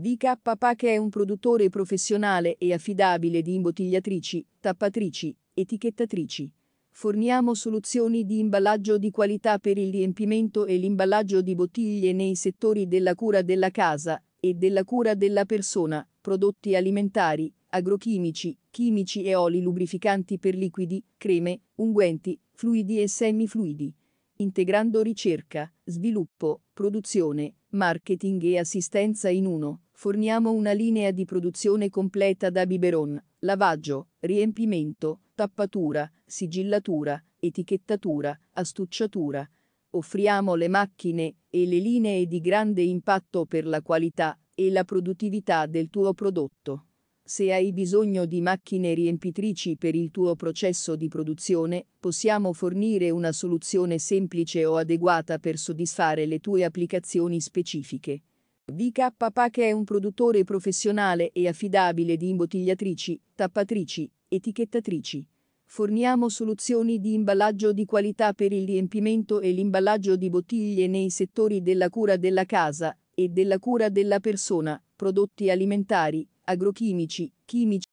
DK che è un produttore professionale e affidabile di imbottigliatrici, tappatrici, etichettatrici. Forniamo soluzioni di imballaggio di qualità per il riempimento e l'imballaggio di bottiglie nei settori della cura della casa e della cura della persona, prodotti alimentari, agrochimici, chimici e oli lubrificanti per liquidi, creme, unguenti, fluidi e semifluidi. Integrando ricerca, sviluppo, produzione, marketing e assistenza in uno forniamo una linea di produzione completa da biberon, lavaggio, riempimento, tappatura, sigillatura, etichettatura, astucciatura. Offriamo le macchine e le linee di grande impatto per la qualità e la produttività del tuo prodotto. Se hai bisogno di macchine riempitrici per il tuo processo di produzione, possiamo fornire una soluzione semplice o adeguata per soddisfare le tue applicazioni specifiche. VK che è un produttore professionale e affidabile di imbottigliatrici, tappatrici, etichettatrici. Forniamo soluzioni di imballaggio di qualità per il riempimento e l'imballaggio di bottiglie nei settori della cura della casa e della cura della persona, prodotti alimentari, agrochimici, chimici.